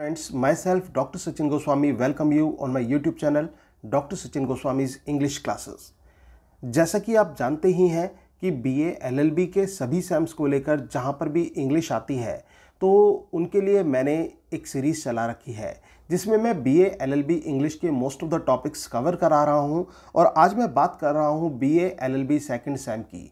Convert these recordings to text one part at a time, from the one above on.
friends myself doctor Sachin Goswami welcome you on my YouTube channel doctor Sachin Goswami's English classes जैसा कि आप जानते ही हैं कि बी एल एल बी के सभी सैम्स को लेकर जहाँ पर भी इंग्लिश आती है तो उनके लिए मैंने एक सीरीज़ चला रखी है जिसमें मैं B L L B English के most of the topics cover करा रहा हूँ और आज मैं बात कर रहा हूँ B L L B second sem की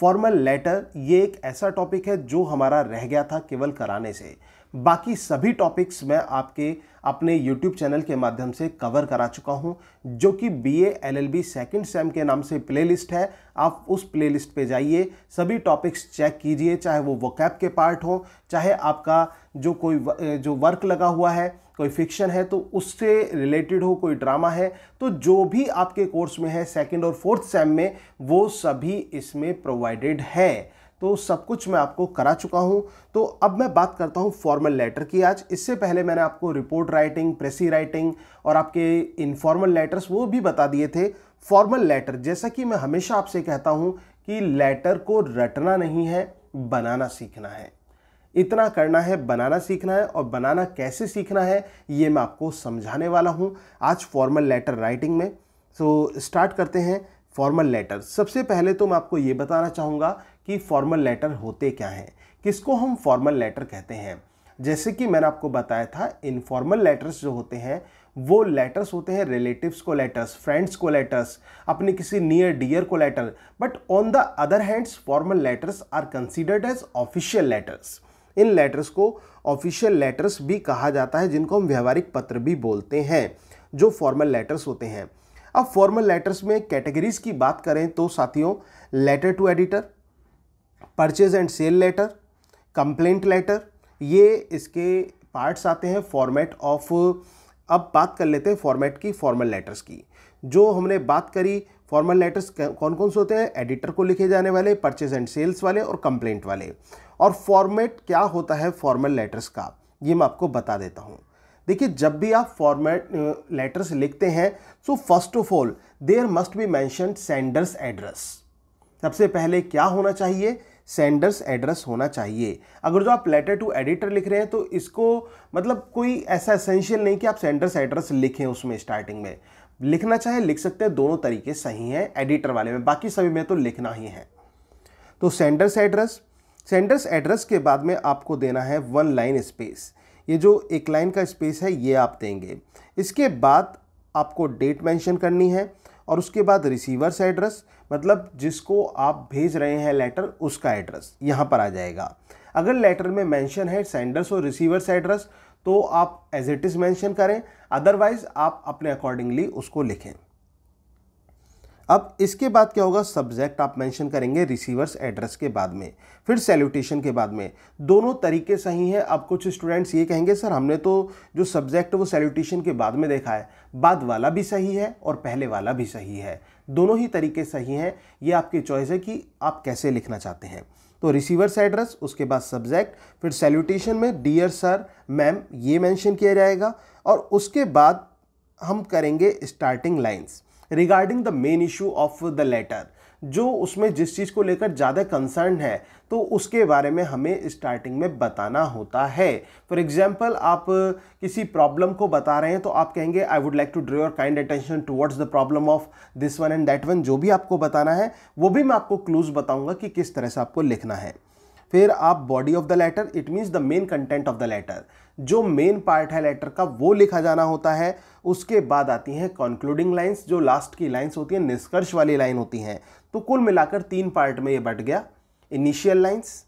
फॉर्मल लेटर ये एक ऐसा टॉपिक है जो हमारा रह गया था केवल कराने से बाकी सभी टॉपिक्स मैं आपके अपने यूट्यूब चैनल के माध्यम से कवर करा चुका हूँ जो कि B A L L B second sem के नाम से प्लेलिस्ट है आप उस प्लेलिस्ट पे जाइए सभी टॉपिक्स चेक कीजिए चाहे वो वोकैप के पार्ट हो चाहे आपका जो कोई जो वर्क लगा हुआ है कोई फिक्शन है तो उससे रिलेटेड हो कोई ड्रामा है तो जो भी आपके कोर्स में है सेकेंड और फोर्थ सेम में वो सभी इसमें प्रोवाइडेड है तो सब कुछ मैं आपको करा चुका हूँ तो अब मैं बात करता हूँ फॉर्मल लेटर की आज इससे पहले मैंने आपको रिपोर्ट राइटिंग प्रेसी राइटिंग और आपके इनफॉर्मल लेटर्स वो भी बता दिए थे फॉर्मल लेटर जैसा कि मैं हमेशा आपसे कहता हूँ कि लेटर को रटना नहीं है बनाना सीखना है इतना करना है बनाना सीखना है और बनाना कैसे सीखना है ये मैं आपको समझाने वाला हूँ आज फॉर्मल लेटर राइटिंग में सो तो स्टार्ट करते हैं फॉर्मल लेटर सबसे पहले तो मैं आपको ये बताना चाहूँगा कि फॉर्मल लेटर होते क्या हैं किसको हम फॉर्मल लेटर कहते हैं जैसे कि मैंने आपको बताया था इनफॉर्मल लेटर्स जो होते हैं वो लेटर्स होते हैं रिलेटिव्स को लेटर्स फ्रेंड्स को लेटर्स अपने किसी नियर डियर को letter but on the other hands formal letters are considered as official letters इन लेटर्स को ऑफिशियल लेटर्स भी कहा जाता है जिनको हम व्यवहारिक पत्र भी बोलते हैं जो फॉर्मल लेटर्स होते हैं अब फॉर्मल लेटर्स में कैटेगरीज की बात करें तो साथियों letter to editor purchase and sale letter complaint letter ये इसके पार्ट्स आते हैं फॉर्मेट ऑफ अब बात कर लेते हैं फॉर्मेट की फॉर्मल लेटर्स की जो हमने बात करी फॉर्मल लेटर्स कौन कौन से होते हैं एडिटर को लिखे जाने वाले परचेज एंड सेल्स वाले और कंप्लेंट वाले और फॉर्मेट क्या होता है फॉर्मल लेटर्स का ये मैं आपको बता देता हूँ देखिए जब भी आप फॉर्मेट लेटर्स लिखते हैं so first of all there must be mention senders address सबसे पहले क्या होना चाहिए सेंडर्स एड्रेस होना चाहिए अगर जो आप लेटर टू एडिटर लिख रहे हैं तो इसको मतलब कोई ऐसा एसेंशियल नहीं कि आप सेंडर्स एड्रेस लिखें उसमें स्टार्टिंग में लिखना चाहे लिख सकते हैं दोनों तरीके सही हैं एडिटर वाले में बाकी सभी में तो लिखना ही है तो सेंडर्स एड्रेस सेंडर्स एड्रेस के बाद में आपको देना है वन लाइन स्पेस ये जो एक लाइन का स्पेस है ये आप देंगे इसके बाद आपको डेट मेंशन करनी है और उसके बाद रिसीवर्स एड्रेस मतलब जिसको आप भेज रहे हैं लेटर उसका एड्रेस यहाँ पर आ जाएगा अगर लेटर में मेंशन है सेंडर्स और रिसीवर्स एड्रेस तो आप एज इट इज़ मेंशन करें अदरवाइज़ आप अपने अकॉर्डिंगली उसको लिखें अब इसके बाद क्या होगा सब्जेक्ट आप मेंशन करेंगे रिसीवर्स एड्रेस के बाद में फिर सैल्यूटेशन के बाद में दोनों तरीके सही हैं अब कुछ स्टूडेंट्स ये कहेंगे सर हमने तो जो सब्जेक्ट वो सैल्यूटेशन के बाद में देखा है बाद वाला भी सही है और पहले वाला भी सही है दोनों ही तरीके सही हैं ये आपकी चॉइस है कि आप कैसे लिखना चाहते हैं तो रिसीवर्स एड्रेस उसके बाद सब्जेक्ट फिर सैल्यूटेशन में डियर सर मैम ये मैंशन किया जाएगा और उसके बाद हम करेंगे starting lines regarding the main issue of the letter जो उसमें जिस चीज़ को लेकर ज़्यादा कंसर्न है तो उसके बारे में हमें स्टार्टिंग में बताना होता है फॉर एग्जाम्पल आप किसी प्रॉब्लम को बता रहे हैं तो आप कहेंगे I would like to draw your kind attention towards the problem of this one and that one जो भी आपको बताना है वो भी मैं आपको क्लूज़ बताऊंगा कि किस तरह से आपको लिखना है फिर आप body of the letter it means the main content of the letter जो मेन पार्ट है लेटर का वो लिखा जाना होता है उसके बाद आती हैं कंक्लूडिंग लाइन्स जो लास्ट की लाइन्स होती हैं निष्कर्ष वाली लाइन होती हैं तो कुल मिलाकर तीन पार्ट में ये बट गया initial lines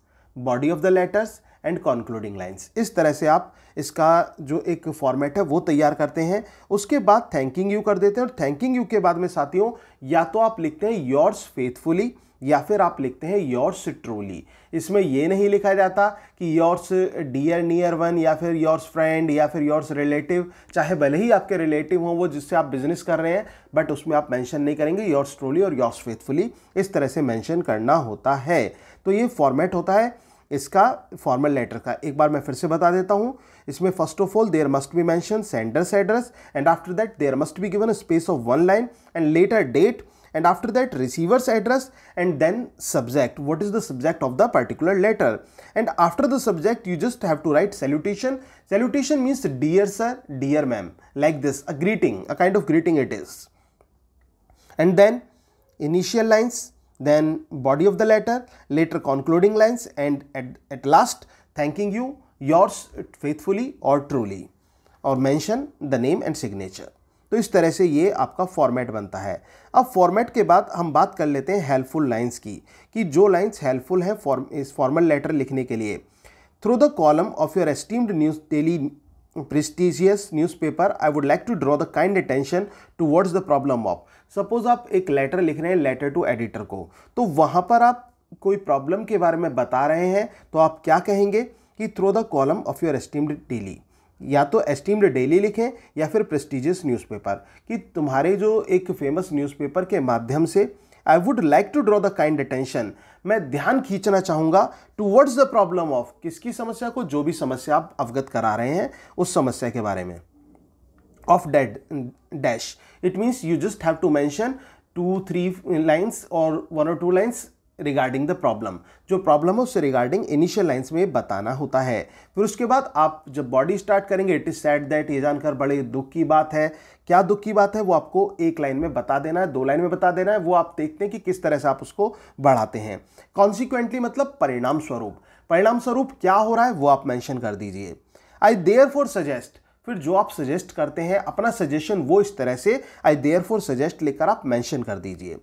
body of the letters and concluding lines इस तरह से आप इसका जो एक फॉर्मेट है वो तैयार करते हैं उसके बाद थैंकिंग यू कर देते हैं और थैंकिंग यू के बाद में साथियों या तो आप लिखते हैं योर्स फेथफुली या फिर आप लिखते हैं योर्स ट्रोली इसमें ये नहीं लिखा जाता कि योर्स डियर नियर वन या फिर योर्स फ्रेंड या फिर योर्स रिलेटिव चाहे भले ही आपके रिलेटिव हों वो जिससे आप बिजनेस कर रहे हैं बट उसमें आप मेंशन नहीं करेंगे योर्स ट्रोली और योर्स फेथफुली इस तरह से मेंशन करना होता है तो ये फॉर्मेट होता है इसका फॉर्मल लेटर का एक बार मैं फिर से बता देता हूँ इसमें first of all there must be mention senders address and after that there must be given space of one line and letter date and after that receiver's address and then subject what is the subject of the particular letter and after the subject you just have to write salutation salutation means dear sir dear ma'am like this a greeting a kind of greeting it is and then initial lines then body of the letter later concluding lines and at, at last thanking you yours faithfully or truly or mention the name and signature तो इस तरह से ये आपका format बनता है अब format के बाद हम बात कर लेते हैं हेल्पफुल लाइन्स की कि जो लाइन्स हेल्पफुल हैं फॉर्म इस फॉर्मल लेटर लिखने के लिए through the column of your esteemed news daily prestigious I would like to draw the kind attention towards the problem of suppose आप एक लेटर लिख रहे हैं लेटर टू एडिटर को तो वहाँ पर आप कोई प्रॉब्लम के बारे में बता रहे हैं तो आप क्या कहेंगे कि through the column of your esteemed daily या तो एस्टीम्ड डेली लिखें या फिर प्रेस्टिजियस न्यूज़पेपर कि तुम्हारे जो एक फेमस न्यूज़पेपर के माध्यम से I would like to draw the kind attention मैं ध्यान खींचना चाहूँगा टूवर्ड्स द प्रॉब्लम ऑफ किसकी समस्या को जो भी समस्या आप अवगत करा रहे हैं उस समस्या के बारे में of dead dash it means you just have to mention two three lines और वन और two lines regarding the problem जो प्रॉब्लम है उससे रिगार्डिंग इनिशियल लाइन्स में बताना होता है फिर उसके बाद आप जब बॉडी स्टार्ट करेंगे इट इज़ सैड दैट ये जानकर बड़े दुख की बात है क्या दुख की बात है वो आपको एक लाइन में बता देना है दो लाइन में बता देना है वो आप देखते हैं कि किस तरह से आप उसको बढ़ाते हैं कॉन्सिक्वेंटली मतलब परिणाम स्वरूप परिणाम स्वरूप क्या हो रहा है वो आप मैंशन कर दीजिए आई देयर फॉर सजेस्ट फिर जो आप सजेस्ट करते हैं अपना सजेशन वो इस तरह से आई देयर फॉर सजेस्ट लेकर आप मैंशन कर दीजिए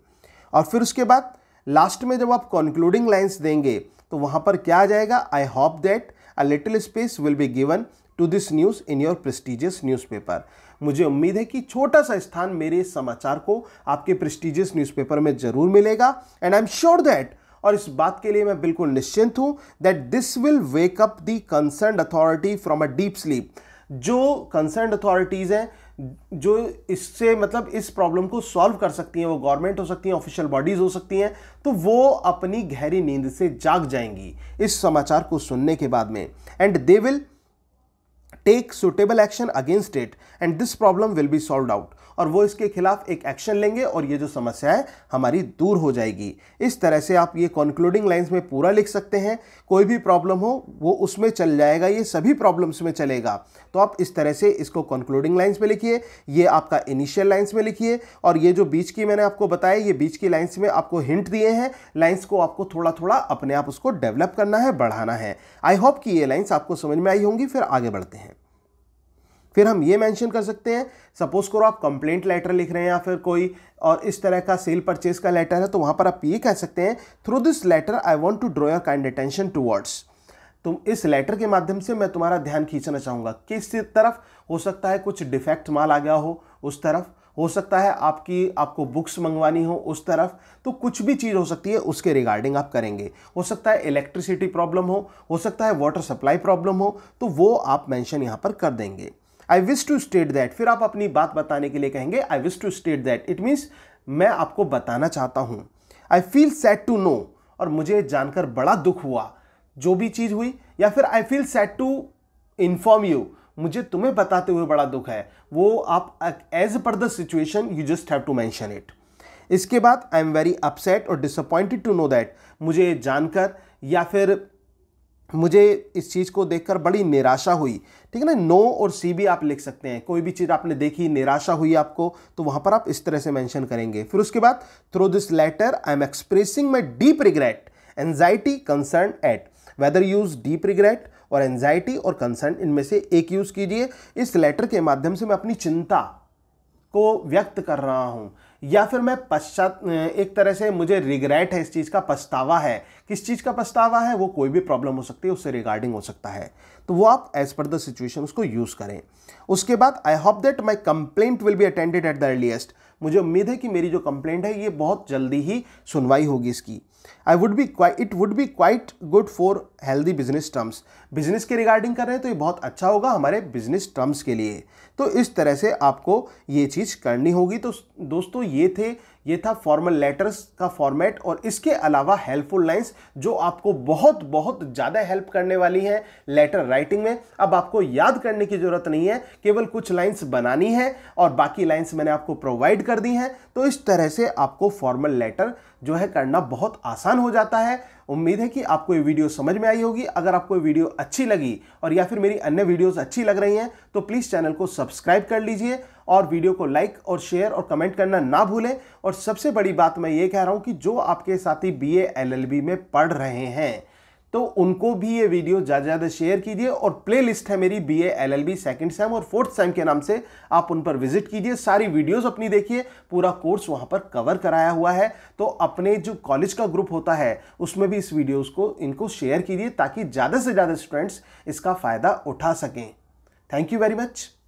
और फिर उसके बाद लास्ट में जब आप कंक्लूडिंग लाइन्स देंगे तो वहाँ पर क्या आ जाएगा I hope that a little space will be given to this news in your prestigious newspaper मुझे उम्मीद है कि छोटा सा स्थान मेरे समाचार को आपके प्रेस्टिजियस न्यूज़पेपर में ज़रूर मिलेगा and I am sure that और इस बात के लिए मैं बिल्कुल निश्चिंत हूँ that this will wake up the concern authority from a deep sleep जो कंसर्न अथॉरिटीज़ हैं जो इससे मतलब इस प्रॉब्लम को सॉल्व कर सकती हैं वो गवर्नमेंट हो सकती हैं ऑफिशियल बॉडीज़ हो सकती हैं तो वो अपनी गहरी नींद से जाग जाएंगी इस समाचार को सुनने के बाद में and they will take suitable action against it and this problem will be solve out और वो इसके खिलाफ एक एक्शन लेंगे और ये जो समस्या है हमारी दूर हो जाएगी इस तरह से आप ये कंक्लूडिंग लाइंस में पूरा लिख सकते हैं कोई भी प्रॉब्लम हो वो उसमें चल जाएगा ये सभी प्रॉब्लम्स में चलेगा तो आप इस तरह से इसको कंक्लूडिंग लाइन्स में लिखिए ये आपका इनिशियल लाइन्स में लिखिए और ये जो बीच की मैंने आपको बताया ये बीच की लाइन्स में आपको हिंट दिए हैं लाइन्स को आपको थोड़ा थोड़ा अपने आप उसको डेवलप करना है बढ़ाना है आई होप कि ये लाइन्स आपको समझ में आई होंगी फिर आगे बढ़ते हैं फिर हम ये मेंशन कर सकते हैं सपोज करो आप कंप्लेंट लेटर लिख रहे हैं या फिर कोई और इस तरह का सेल परचेज का लेटर है तो वहाँ पर आप ये कह सकते हैं through this letter I want to draw your kind attention towards तुम इस लेटर के माध्यम से मैं तुम्हारा ध्यान खींचना चाहूँगा किस तरफ हो सकता है कुछ डिफेक्ट माल आ गया हो उस तरफ हो सकता है आपकी आपको बुक्स मंगवानी हो उस तरफ तो कुछ भी चीज़ हो सकती है उसके रिगार्डिंग आप करेंगे हो सकता है इलेक्ट्रिसिटी प्रॉब्लम हो हो सकता है वाटर सप्लाई प्रॉब्लम हो तो वो आप मेंशन यहाँ पर कर देंगे I wish to state that फिर आप अपनी बात बताने के लिए कहेंगे I wish to state that it means मैं आपको बताना चाहता हूँ I feel sad to know और मुझे जानकर बड़ा दुख हुआ जो भी चीज़ हुई या फिर I feel sad to inform you मुझे तुम्हें बताते हुए बड़ा दुख है वो आप as per the situation you just have to mention it इसके बाद आई एम वेरी अपसेट और डिसअपॉइंटेड टू नो दैट मुझे जानकर या फिर मुझे इस चीज़ को देखकर बड़ी निराशा हुई ठीक है ना नो और सी भी आप लिख सकते हैं कोई भी चीज़ आपने देखी निराशा हुई आपको तो वहाँ पर आप इस तरह से मेंशन करेंगे फिर उसके बाद through this letter I am expressing my deep regret anxiety concern at whether use deep regret और एनजाइटी और कंसर्न इनमें से एक यूज़ कीजिए इस लेटर के माध्यम से मैं अपनी चिंता को व्यक्त कर रहा हूँ या फिर मैं पश्चात एक तरह से मुझे रिग्रेट है इस चीज़ का पछतावा है किस चीज़ का पछतावा है वो कोई भी प्रॉब्लम हो सकती है उससे रिगार्डिंग हो सकता है तो वो आप एज पर द सिचुएशन उसको यूज़ करें उसके बाद I hope that my complaint will be attended at the earliest मुझे उम्मीद है कि मेरी जो कंप्लेंट है ये बहुत जल्दी ही सुनवाई होगी इसकी would would be it would be quite good for healthy business terms business के रिगार्डिंग कर रहे हैं तो ये बहुत अच्छा होगा हमारे बिजनेस टर्म्स के लिए तो इस तरह से आपको ये चीज़ करनी होगी तो दोस्तों ये थे ये था फॉर्मल लेटर्स का फॉर्मेट और इसके अलावा हेल्पफुल lines जो आपको बहुत बहुत ज़्यादा हेल्प करने वाली हैं लेटर राइटिंग में अब आपको याद करने की ज़रूरत नहीं है केवल कुछ lines बनानी है और बाकी lines मैंने आपको प्रोवाइड कर दी हैं तो इस तरह से आपको फॉर्मल लेटर जो है करना बहुत आसान हो जाता है उम्मीद है कि आपको ये वीडियो समझ में आई होगी अगर आपको ये वीडियो अच्छी लगी और या फिर मेरी अन्य वीडियोस अच्छी लग रही हैं तो प्लीज़ चैनल को सब्सक्राइब कर लीजिए और वीडियो को लाइक और शेयर और कमेंट करना ना भूलें और सबसे बड़ी बात मैं ये कह रहा हूँ कि जो आपके साथी बी ए में पढ़ रहे हैं तो उनको भी ये वीडियो ज़्यादा ज़्यादा शेयर कीजिए और प्लेलिस्ट है मेरी B A L L B second sem और फोर्थ सेम के नाम से आप उन पर विजिट कीजिए सारी वीडियोस अपनी देखिए पूरा कोर्स वहाँ पर कवर कराया हुआ है तो अपने जो कॉलेज का ग्रुप होता है उसमें भी इस वीडियोज़ को इनको शेयर कीजिए ताकि ज़्यादा से ज़्यादा स्टूडेंट्स इसका फ़ायदा उठा सकें थैंक यू वेरी मच